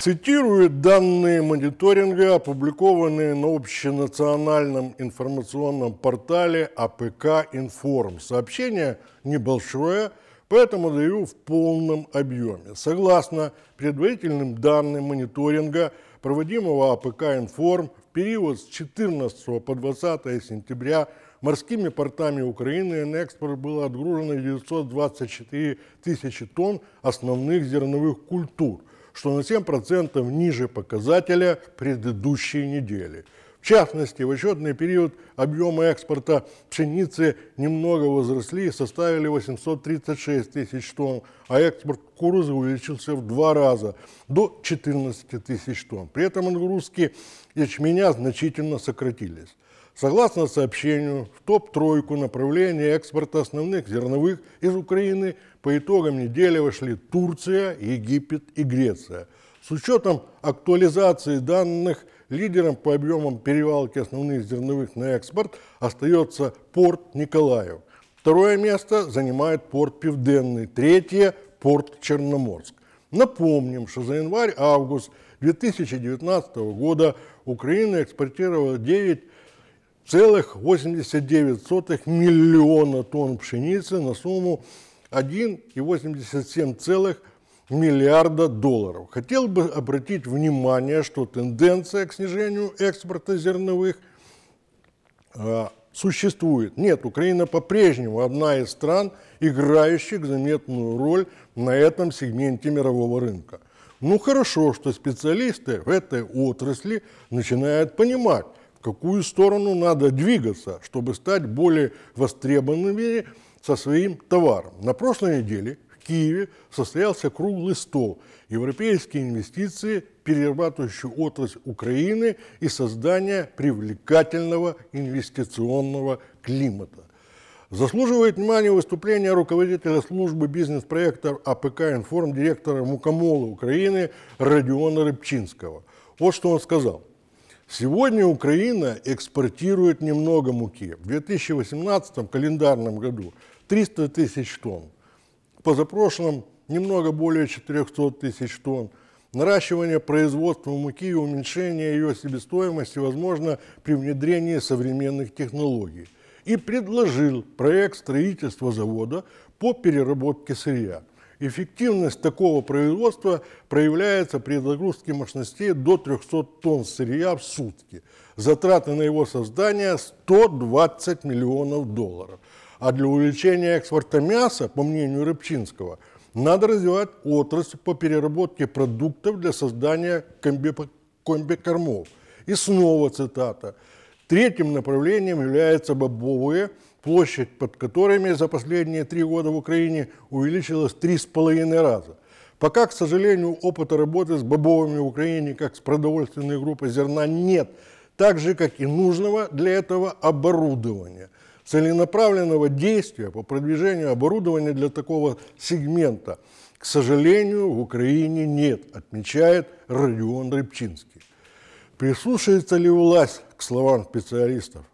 Цитирует данные мониторинга, опубликованные на общенациональном информационном портале АПК «Информ». Сообщение небольшое, поэтому даю в полном объеме. Согласно предварительным данным мониторинга, проводимого АПК «Информ», в период с 14 по 20 сентября морскими портами Украины на экспорт было отгружено 924 тысячи тонн основных зерновых культур – что на 7% ниже показателя предыдущей недели. В частности, в отчетный период объемы экспорта пшеницы немного возросли и составили 836 тысяч тонн, а экспорт кукурузы увеличился в два раза до 14 тысяч тонн. При этом нагрузки ячменя значительно сократились. Согласно сообщению, в топ-тройку направлений экспорта основных зерновых из Украины по итогам недели вошли Турция, Египет и Греция. С учетом актуализации данных, лидером по объемам перевалки основных зерновых на экспорт остается порт Николаев. Второе место занимает порт Пивденный, третье – порт Черноморск. Напомним, что за январь-август 2019 года Украина экспортировала 9 целых 1,89 миллиона тонн пшеницы на сумму 1,87 миллиарда долларов. Хотел бы обратить внимание, что тенденция к снижению экспорта зерновых э, существует. Нет, Украина по-прежнему одна из стран, играющих заметную роль на этом сегменте мирового рынка. Ну хорошо, что специалисты в этой отрасли начинают понимать, какую сторону надо двигаться, чтобы стать более востребованными со своим товаром. На прошлой неделе в Киеве состоялся круглый стол «Европейские инвестиции, перерабатывающую отрасль Украины и создание привлекательного инвестиционного климата». Заслуживает внимания выступление руководителя службы бизнес-проекта АПК «Информ» директора Мукомола Украины Родиона Рыбчинского. Вот что он сказал. Сегодня Украина экспортирует немного муки. В 2018 календарном году 300 тысяч тонн. По Позапрошлом немного более 400 тысяч тонн. Наращивание производства муки и уменьшение ее себестоимости возможно при внедрении современных технологий. И предложил проект строительства завода по переработке сырья – Эффективность такого производства проявляется при загрузке мощностей до 300 тонн сырья в сутки. Затраты на его создание 120 миллионов долларов. А для увеличения экспорта мяса, по мнению Рыбчинского, надо развивать отрасль по переработке продуктов для создания комбикормов. И снова цитата. Третьим направлением являются бобовые площадь под которыми за последние три года в Украине увеличилась три с половиной раза. Пока, к сожалению, опыта работы с бобовыми в Украине, как с продовольственной группой зерна, нет, так же, как и нужного для этого оборудования. Целенаправленного действия по продвижению оборудования для такого сегмента, к сожалению, в Украине нет, отмечает Родион Рыбчинский. Прислушается ли власть к словам специалистов?